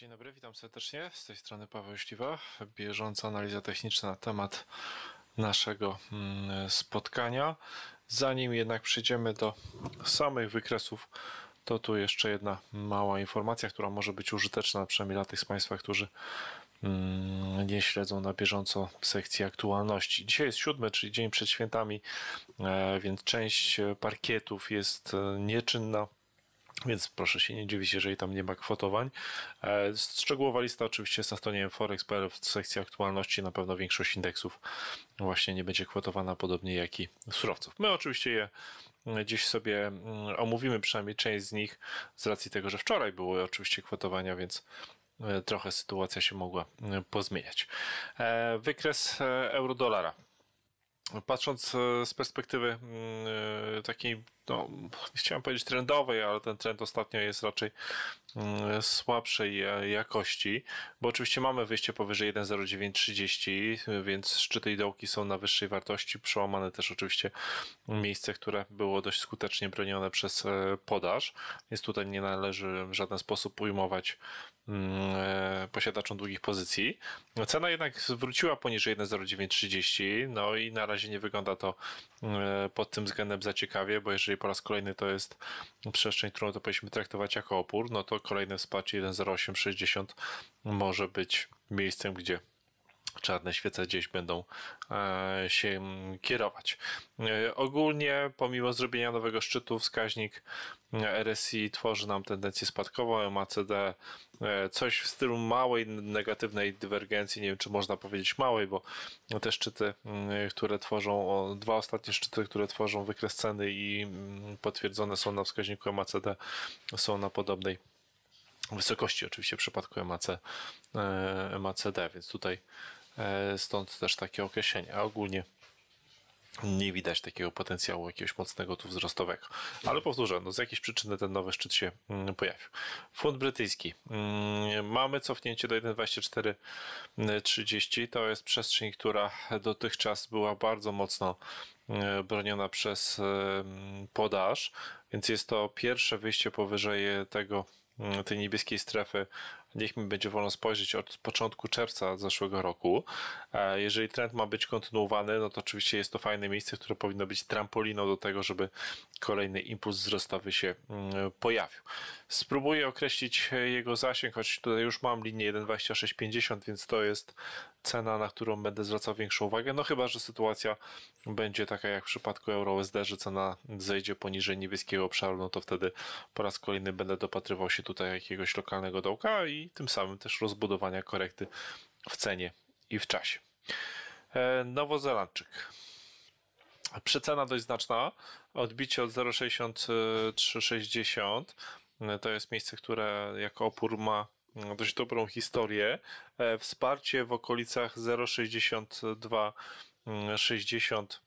Dzień dobry, witam serdecznie. Z tej strony Paweł Śliwa. Bieżąca analiza techniczna na temat naszego mm, spotkania. Zanim jednak przejdziemy do samych wykresów, to tu jeszcze jedna mała informacja, która może być użyteczna przynajmniej dla tych z Państwa, którzy mm, nie śledzą na bieżąco sekcji aktualności. Dzisiaj jest siódmy, czyli dzień przed świętami, e, więc część parkietów jest e, nieczynna więc proszę się nie dziwić, jeżeli tam nie ma kwotowań. E, szczegółowa lista oczywiście jest na stronie forex.pl w sekcji aktualności. Na pewno większość indeksów właśnie nie będzie kwotowana, podobnie jak i surowców. My oczywiście je e, dziś sobie mm, omówimy, przynajmniej część z nich, z racji tego, że wczoraj były oczywiście kwotowania, więc e, trochę sytuacja się mogła pozmieniać. Wykres euro-dolara. Patrząc z perspektywy mm, takiej no, chciałem powiedzieć trendowej, ale ten trend ostatnio jest raczej mm, słabszej e, jakości, bo oczywiście mamy wyjście powyżej 1,0930, więc szczyty i dołki są na wyższej wartości, przełamane też oczywiście miejsce, które było dość skutecznie bronione przez e, podaż, więc tutaj nie należy w żaden sposób ujmować mm, e, posiadaczom długich pozycji. No, cena jednak wróciła poniżej 1,0930, no i na razie nie wygląda to mm, pod tym względem zaciekawie, bo jeżeli po raz kolejny to jest przestrzeń, którą to powinniśmy traktować jako opór, no to kolejne wsparcie 10860 może być miejscem, gdzie czarne świece gdzieś będą e, się mm, kierować. E, ogólnie, pomimo zrobienia nowego szczytu, wskaźnik e, RSI tworzy nam tendencję spadkową, MACD coś w stylu małej negatywnej dywergencji, nie wiem czy można powiedzieć małej, bo te szczyty, mm, które tworzą, dwa ostatnie szczyty, które tworzą wykres ceny i mm, potwierdzone są na wskaźniku MACD, są na podobnej wysokości oczywiście w przypadku MAC, MACD, więc tutaj E, stąd też takie określenie. A ogólnie nie widać takiego potencjału jakiegoś mocnego tu wzrostowego. Ale powtórzę, no z jakiejś przyczyny ten nowy szczyt się mm, pojawił. Fund brytyjski. Mm, mamy cofnięcie do 1,2430. To jest przestrzeń, która dotychczas była bardzo mocno e, broniona przez e, podaż, więc jest to pierwsze wyjście powyżej tego mm, tej niebieskiej strefy niech mi będzie wolno spojrzeć od początku czerwca zeszłego roku. E, jeżeli trend ma być kontynuowany, no to oczywiście jest to fajne miejsce, które powinno być trampoliną do tego, żeby kolejny impuls wzrostowy się mm, pojawił. Spróbuję określić e, jego zasięg, choć tutaj już mam linię 1.2650, więc to jest cena, na którą będę zwracał większą uwagę. No chyba, że sytuacja będzie taka jak w przypadku EURUSD, że cena zejdzie poniżej niebieskiego obszaru, no to wtedy po raz kolejny będę dopatrywał się tutaj jakiegoś lokalnego dołka i tym samym też rozbudowania korekty w cenie i w czasie. E, Nowozelandczyk. Przecena dość znaczna, odbicie od 0,6360 E, to jest miejsce, które jako opór ma mm, dość dobrą historię. E, wsparcie w okolicach 062 60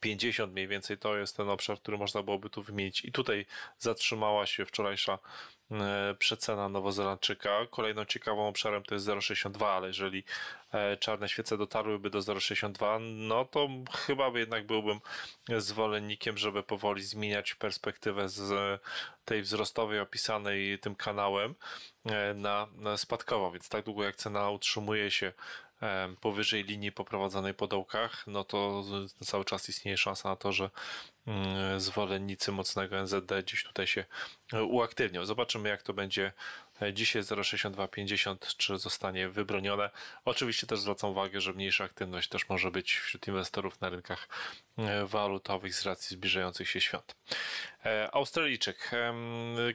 50 mniej więcej to jest ten obszar, który można byłoby tu wymienić. I tutaj zatrzymała się wczorajsza e, przecena Nowozelandczyka. Kolejną ciekawą obszarem to jest 0,62, ale jeżeli e, czarne świece dotarłyby do 0,62, no to chyba jednak byłbym zwolennikiem, żeby powoli zmieniać perspektywę z tej wzrostowej opisanej tym kanałem e, na spadkową, więc tak długo jak cena utrzymuje się powyżej linii poprowadzonej po dołkach, no to cały czas istnieje szansa na to, że mm, zwolennicy mocnego NZD gdzieś tutaj się e, uaktywnią. Zobaczymy, jak to będzie E, dzisiaj czy zostanie wybronione. Oczywiście też zwracam uwagę, że mniejsza aktywność też może być wśród inwestorów na rynkach e, walutowych z racji zbliżających się świąt. E, Australijczyk.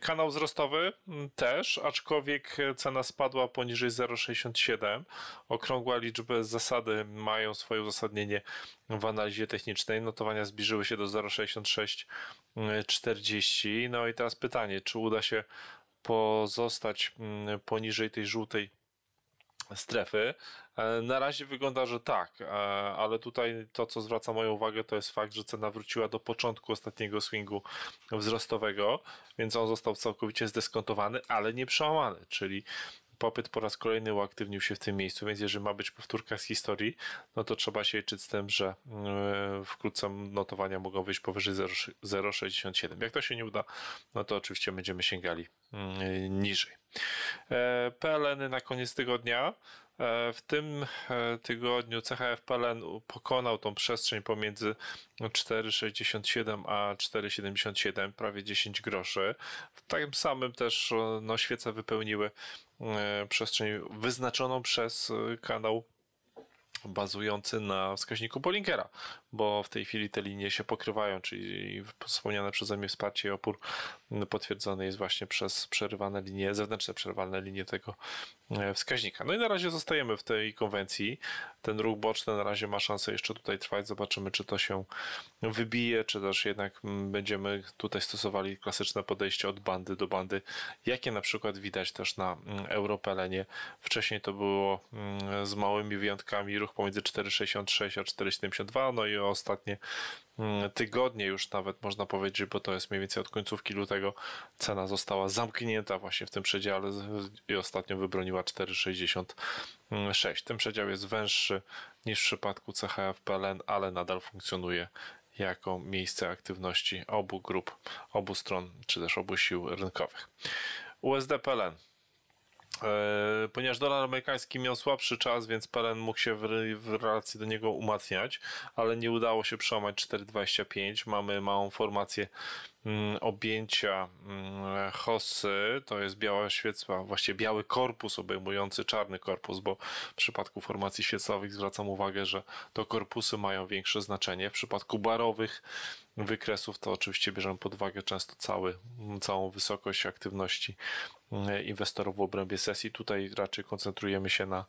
Kanał wzrostowy mm, też, aczkolwiek cena spadła poniżej 0,67. Okrągła liczby zasady mają swoje uzasadnienie w analizie technicznej. Notowania zbliżyły się do 0,6640. Mm, no i teraz pytanie, czy uda się pozostać mm, poniżej tej żółtej strefy. E, na razie wygląda, że tak, e, ale tutaj to, co zwraca moją uwagę, to jest fakt, że cena wróciła do początku ostatniego swingu wzrostowego, więc on został całkowicie zdeskontowany, ale nie przełamany, czyli popyt po raz kolejny uaktywnił się w tym miejscu, więc jeżeli ma być powtórka z historii, no to trzeba się liczyć z tym, że e, wkrótce notowania mogą wyjść powyżej 0,67. Jak to się nie uda, no to oczywiście będziemy sięgali mm, niżej. E, PLN -y na koniec tygodnia E, w tym e, tygodniu CHF PLN pokonał tą przestrzeń pomiędzy 4,67 a 4,77, prawie 10 groszy. W takim samym też e, no, świece wypełniły przestrzeń wyznaczoną przez kanał bazujący na wskaźniku Polinkera bo w tej chwili te linie się pokrywają, czyli wspomniane przeze mnie wsparcie i opór potwierdzone jest właśnie przez przerywane linie, zewnętrzne przerwane linie tego e, wskaźnika. No i na razie zostajemy w tej konwencji. Ten ruch boczny na razie ma szansę jeszcze tutaj trwać. Zobaczymy, czy to się wybije, czy też jednak mm, będziemy tutaj stosowali klasyczne podejście od bandy do bandy, jakie na przykład widać też na mm, Europelenie. Wcześniej to było mm, z małymi wyjątkami ruch pomiędzy 4,66 a 4,72, no i o ostatnie mm, tygodnie już nawet można powiedzieć, bo to jest mniej więcej od końcówki lutego cena została zamknięta właśnie w tym przedziale i ostatnio wybroniła 4,66. Ten przedział jest węższy niż w przypadku CHF PLN, ale nadal funkcjonuje jako miejsce aktywności obu grup, obu stron czy też obu sił rynkowych. USD PLN E, ponieważ dolar amerykański miał słabszy czas, więc PLN mógł się w, w relacji do niego umacniać, ale nie udało się przełamać 4,25. Mamy małą formację mm, objęcia mm, hossy, to jest biała świecła, właściwie biały korpus obejmujący czarny korpus, bo w przypadku formacji świecłowych zwracam uwagę, że to korpusy mają większe znaczenie. W przypadku barowych wykresów, to oczywiście bierzemy pod uwagę często cały, całą wysokość aktywności e, inwestorów w obrębie sesji. Tutaj raczej koncentrujemy się na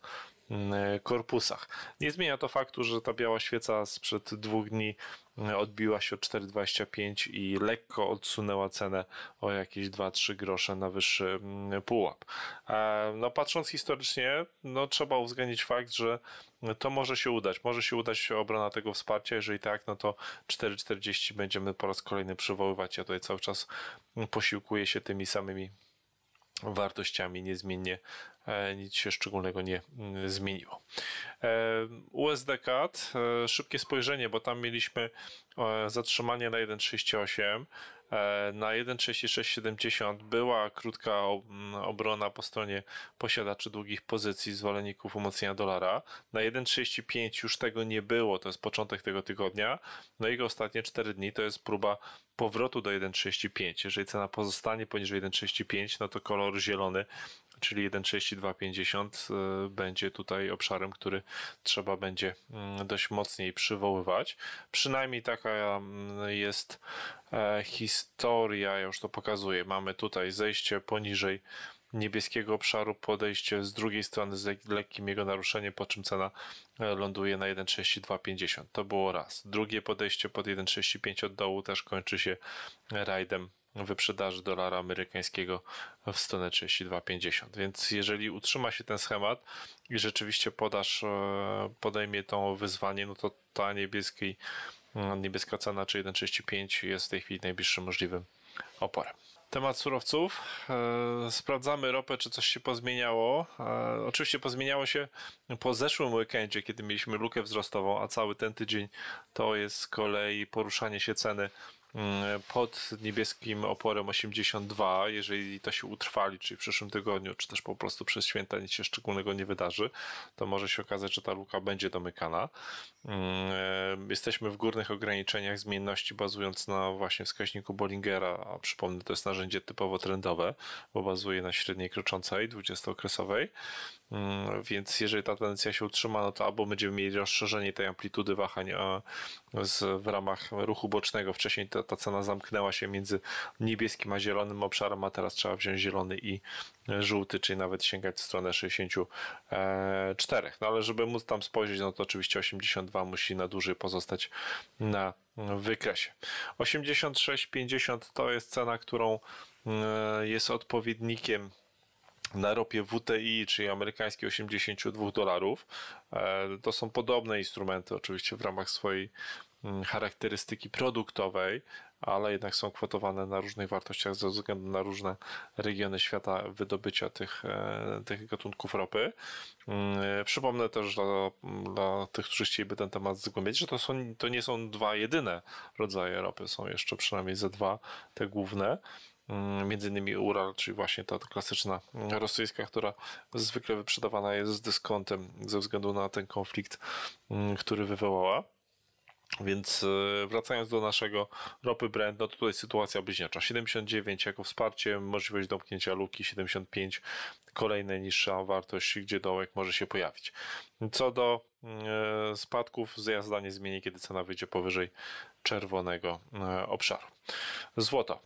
mm, e, korpusach. Nie zmienia to faktu, że ta biała świeca sprzed dwóch dni e, odbiła się o 4,25 i lekko odsunęła cenę o jakieś 2-3 grosze na wyższy mm, pułap. No patrząc historycznie, no trzeba uwzględnić fakt, że no to może się udać. Może się udać obrona tego wsparcia. Jeżeli tak, no to 4,40 będziemy po raz kolejny przywoływać. Ja tutaj cały czas posiłkuję się tymi samymi wartościami niezmiennie e, nic się szczególnego nie mm, zmieniło. E, USD CAD, e, szybkie spojrzenie, bo tam mieliśmy zatrzymanie na 1,38 E, na 1.36.70 była krótka mm, obrona po stronie posiadaczy długich pozycji zwolenników umocnienia dolara. Na 1.35 już tego nie było, to jest początek tego tygodnia. No i jego ostatnie 4 dni to jest próba powrotu do 1.35. Jeżeli cena pozostanie poniżej 1.35, no to kolor zielony czyli 1,6250 e, będzie tutaj obszarem, który trzeba będzie mm, dość mocniej przywoływać. Przynajmniej taka mm, jest E, historia, ja już to pokazuję, mamy tutaj zejście poniżej niebieskiego obszaru, podejście z drugiej strony z lekkim jego naruszeniem, po czym cena e, ląduje na 1,6250. To było raz. Drugie podejście pod 1,65 od dołu też kończy się rajdem wyprzedaży dolara amerykańskiego w stronę 32,50. Więc jeżeli utrzyma się ten schemat i rzeczywiście podaż e, podejmie to wyzwanie, no to ta niebieskiej Mm, niebieska cena, czy 1,35 jest w tej chwili najbliższym możliwym oporem. Temat surowców. E, sprawdzamy ropę, czy coś się pozmieniało. E, oczywiście pozmieniało się po zeszłym weekendzie, kiedy mieliśmy lukę wzrostową, a cały ten tydzień to jest z kolei poruszanie się ceny Mm, pod niebieskim oporem 82, jeżeli to się utrwali, czyli w przyszłym tygodniu, czy też po prostu przez święta nic się szczególnego nie wydarzy, to może się okazać, że ta luka będzie domykana. Mm, e, jesteśmy w górnych ograniczeniach zmienności bazując na właśnie wskaźniku Bollingera, a przypomnę, to jest narzędzie typowo trendowe, bo bazuje na średniej kroczącej 20-okresowej. Mm, więc jeżeli ta tendencja się utrzyma, no to albo będziemy mieli rozszerzenie tej amplitudy wahań e, z, w ramach ruchu bocznego. Wcześniej to ta, cena zamknęła się między niebieskim a zielonym obszarem, a teraz trzeba wziąć zielony i żółty, czyli nawet sięgać w stronę 64. No ale żeby móc tam spojrzeć, no to oczywiście 82 musi na dłużej pozostać na wykresie. 86,50 to jest cena, którą e, jest odpowiednikiem na ropie WTI, czyli amerykańskiej 82 dolarów. E, to są podobne instrumenty oczywiście w ramach swojej Mm, charakterystyki produktowej, ale jednak są kwotowane na różnych wartościach ze względu na różne regiony świata wydobycia tych, e, tych gatunków ropy. Mm, przypomnę też dla, dla tych, którzy chcieliby ten temat zgłębić, że to, są, to nie są dwa jedyne rodzaje ropy, są jeszcze przynajmniej ze dwa te główne mm, między innymi Ural, czyli właśnie ta klasyczna rosyjska, która zwykle wyprzedawana jest z dyskontem ze względu na ten konflikt, który wywołała. Więc e, wracając do naszego ropy brand, no tutaj sytuacja bliźniacza. 79 jako wsparcie, możliwość domknięcia luki, 75 kolejna niższa wartość, gdzie dołek może się pojawić. Co do e, spadków, zjazda nie zmieni, kiedy cena wyjdzie powyżej czerwonego e, obszaru. Złoto.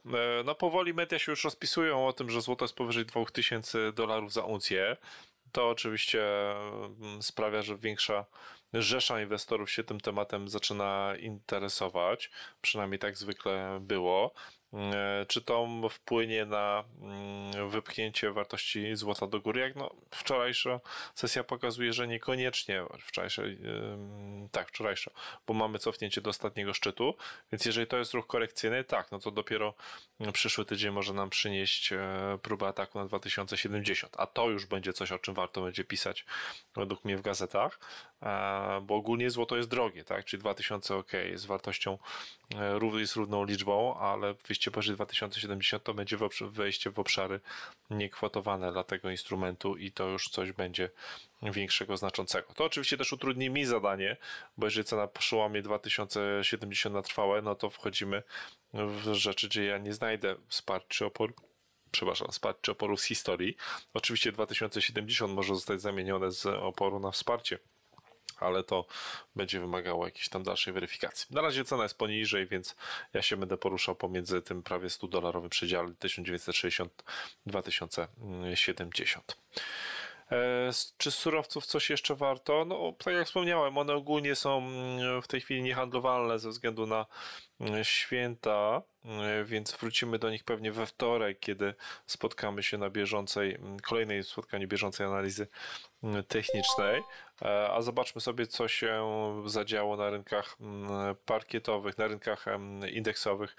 No powoli media się już rozpisują o tym, że złoto jest powyżej 2000 dolarów za uncję. To oczywiście mm, sprawia, że większa rzesza inwestorów się tym tematem zaczyna interesować. Przynajmniej tak zwykle było. E, czy to wpłynie na mm, wypchnięcie wartości złota do góry? Jak no, wczorajsza sesja pokazuje, że niekoniecznie. Wczorajsza, e, mm, tak, wczorajsza, bo mamy cofnięcie do ostatniego szczytu, więc jeżeli to jest ruch korekcyjny, tak, no to dopiero mm, przyszły tydzień może nam przynieść e, próbę ataku na 2070, a to już będzie coś, o czym warto będzie pisać według mnie w gazetach bo ogólnie złoto jest drogie, tak? Czyli 2000 ok, z wartością e, jest równą liczbą, ale wyjście powyżej 2070 to będzie wejście w obszary niekwotowane dla tego instrumentu i to już coś będzie większego, znaczącego. To oczywiście też utrudni mi zadanie, bo jeżeli cena przełamie 2070 na trwałe, no to wchodzimy w rzeczy, gdzie ja nie znajdę wsparcia opór przepraszam, wsparcie oporu z historii. Oczywiście 2070 może zostać zamienione z oporu na wsparcie ale to będzie wymagało jakiejś tam dalszej weryfikacji. Na razie cena jest poniżej, więc ja się będę poruszał pomiędzy tym prawie 100-dolarowym przedziale 1960-2070. E, czy z surowców coś jeszcze warto? No, tak jak wspomniałem, one ogólnie są mm, w tej chwili niehandlowalne ze względu na święta, e, więc wrócimy do nich pewnie we wtorek, kiedy spotkamy się na bieżącej, kolejnej spotkaniu bieżącej analizy technicznej. E, a zobaczmy sobie, co się zadziało na rynkach parkietowych, na rynkach indeksowych,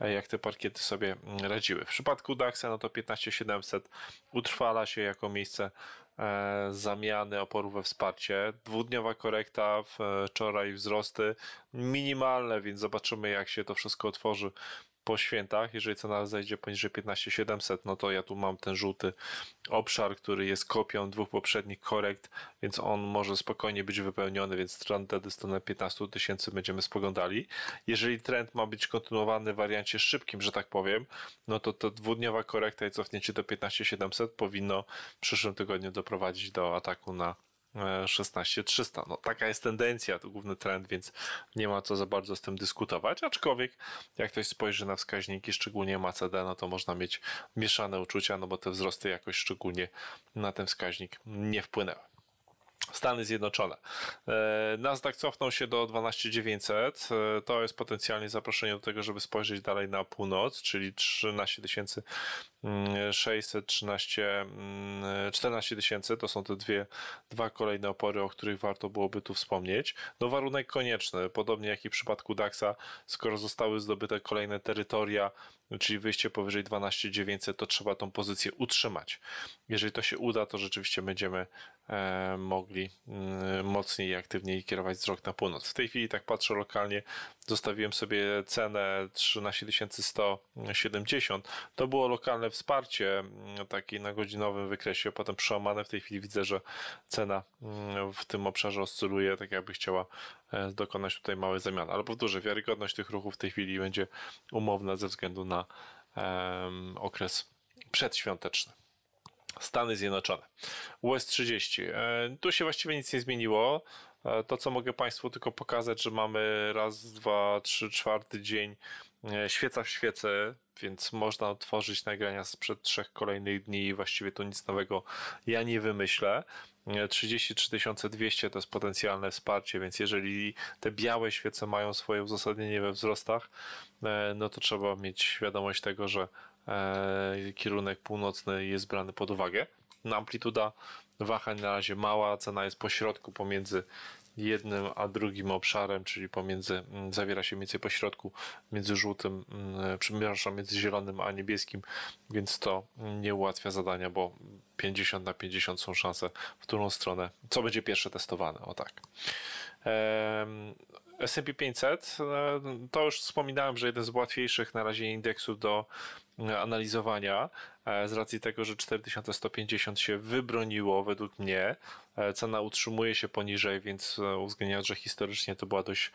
e, jak te parkiety sobie radziły. W przypadku DAX-a no to 15700 utrwala się jako miejsce E, zamiany oporu we wsparcie. Dwudniowa korekta, e, wczoraj wzrosty minimalne, więc zobaczymy jak się to wszystko otworzy po świętach, jeżeli cena zejdzie poniżej 15700, no to ja tu mam ten żółty obszar, który jest kopią dwóch poprzednich korekt, więc on może spokojnie być wypełniony, więc trend wtedy stronę 15 tysięcy będziemy spoglądali. Jeżeli trend ma być kontynuowany w wariancie szybkim, że tak powiem, no to to dwudniowa korekta i cofnięcie do 15700 powinno w przyszłym tygodniu doprowadzić do ataku na 16300. E, no, taka jest tendencja, to główny trend, więc nie ma co za bardzo z tym dyskutować. Aczkolwiek, jak ktoś spojrzy na wskaźniki, szczególnie MACD, no to można mieć mieszane uczucia, no bo te wzrosty jakoś szczególnie na ten wskaźnik nie wpłynęły. Stany Zjednoczone. E, Nasdaq cofnął się do 12900. E, to jest potencjalnie zaproszenie do tego, żeby spojrzeć dalej na północ, czyli 13000 613, mm, 14 mm, tysięcy, to są te dwie, dwa kolejne opory, o których warto byłoby tu wspomnieć. No warunek konieczny, podobnie jak i w przypadku DAXa, skoro zostały zdobyte kolejne terytoria, czyli wyjście powyżej 12900, to trzeba tą pozycję utrzymać. Jeżeli to się uda, to rzeczywiście będziemy e, mogli mm, mocniej i aktywniej kierować wzrok na północ. W tej chwili tak patrzę lokalnie, zostawiłem sobie cenę 13170, to było lokalne wsparcie mm, takie na godzinowym wykresie, potem przełamane. W tej chwili widzę, że cena mm, w tym obszarze oscyluje, tak jakby chciała e, dokonać tutaj małej zamiany. Ale powtórzę, wiarygodność tych ruchów w tej chwili będzie umowna ze względu na okres przedświąteczny. Stany Zjednoczone. US-30. E, tu się właściwie nic nie zmieniło. E, to, co mogę Państwu tylko pokazać, że mamy raz, dwa, trzy, czwarty dzień e, świeca w świece, więc można otworzyć nagrania sprzed trzech kolejnych dni i właściwie tu nic nowego ja nie wymyślę. 33 200 to jest potencjalne wsparcie, więc jeżeli te białe świece mają swoje uzasadnienie we wzrostach, no to trzeba mieć świadomość tego, że E, kierunek północny jest brany pod uwagę. Amplituda wahań na razie mała, cena jest pośrodku pomiędzy jednym a drugim obszarem, czyli pomiędzy, mm, zawiera się mniej więcej pośrodku między żółtym, mm, przepraszam, między zielonym a niebieskim, więc to nie ułatwia zadania, bo 50 na 50 są szanse, w którą stronę, co będzie pierwsze testowane, o tak. Ehm, S&P 500 e, to już wspominałem, że jeden z łatwiejszych na razie indeksów do e, analizowania e, z racji tego, że 4150 się wybroniło według mnie E, cena utrzymuje się poniżej, więc e, uwzględniając, że historycznie to była dość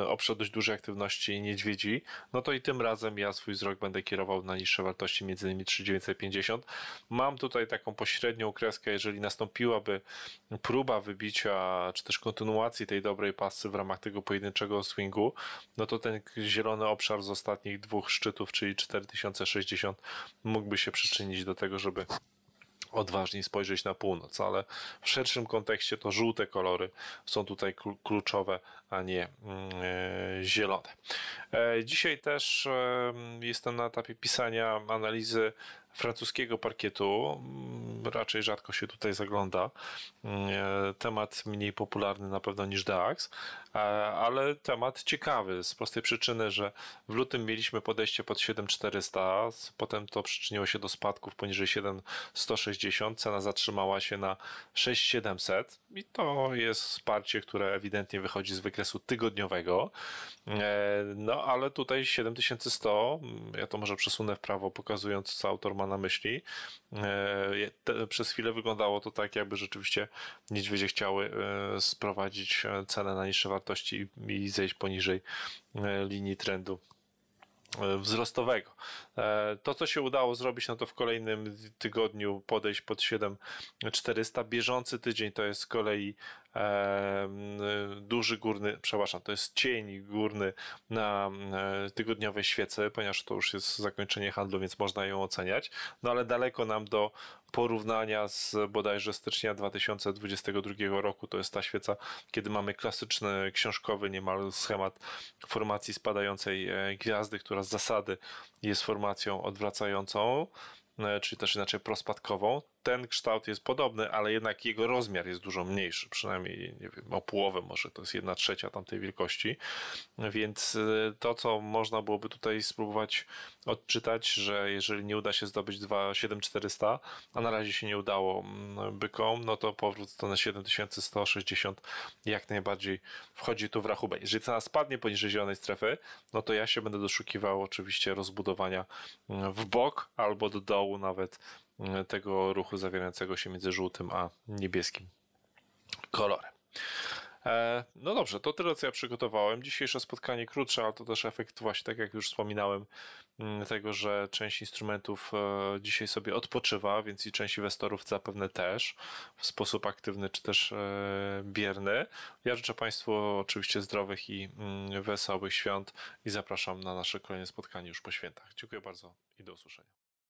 e, obszar dość dużej aktywności niedźwiedzi, no to i tym razem ja swój wzrok będę kierował na niższe wartości, między innymi 3950. Mam tutaj taką pośrednią kreskę, jeżeli nastąpiłaby próba wybicia, czy też kontynuacji tej dobrej pasy w ramach tego pojedynczego swingu, no to ten zielony obszar z ostatnich dwóch szczytów, czyli 4060, mógłby się przyczynić do tego, żeby odważniej spojrzeć na północ, ale w szerszym kontekście to żółte kolory są tutaj kluczowe, a nie mm, e, zielone. E, dzisiaj też e, jestem na etapie pisania analizy francuskiego parkietu. Mm, raczej rzadko się tutaj zagląda. Mm, temat mniej popularny na pewno niż DAX, ale temat ciekawy z prostej przyczyny, że w lutym mieliśmy podejście pod 7400, potem to przyczyniło się do spadków poniżej 7160, cena zatrzymała się na 6700 i to jest wsparcie, które ewidentnie wychodzi z wykresu tygodniowego. E, no ale tutaj 7100, mm, ja to może przesunę w prawo, pokazując co autor ma na myśli. E, przez chwilę wyglądało to tak, jakby rzeczywiście niedźwiedzie chciały e, sprowadzić cenę na niższe wartości wartości i zejść poniżej e, linii trendu e, wzrostowego. E, to, co się udało zrobić, no to w kolejnym tygodniu podejść pod 7400. Bieżący tydzień to jest z kolei duży górny, przepraszam, to jest cień górny na e, tygodniowej świece, ponieważ to już jest zakończenie handlu, więc można ją oceniać, no ale daleko nam do porównania z bodajże stycznia 2022 roku. To jest ta świeca, kiedy mamy klasyczny, książkowy niemal schemat formacji spadającej e, gwiazdy, która z zasady jest formacją odwracającą, e, czyli też inaczej prospadkową ten kształt jest podobny, ale jednak jego rozmiar jest dużo mniejszy, przynajmniej nie wiem, o połowę może to jest jedna trzecia tamtej wielkości. Więc y, to, co można byłoby tutaj spróbować odczytać, że jeżeli nie uda się zdobyć 27400, a na razie się nie udało mm, bykom, no to powrót na 7160 jak najbardziej wchodzi tu w rachubę. Jeżeli cena spadnie poniżej zielonej strefy, no to ja się będę doszukiwał oczywiście rozbudowania mm, w bok albo do dołu nawet tego ruchu zawierającego się między żółtym a niebieskim kolorem. E, no dobrze, to tyle, co ja przygotowałem. Dzisiejsze spotkanie krótsze, ale to też efekt właśnie, tak jak już wspominałem, mm, tego, że część instrumentów e, dzisiaj sobie odpoczywa, więc i część inwestorów zapewne też w sposób aktywny czy też e, bierny. Ja życzę Państwu oczywiście zdrowych i mm, wesołych świąt i zapraszam na nasze kolejne spotkanie już po świętach. Dziękuję bardzo i do usłyszenia.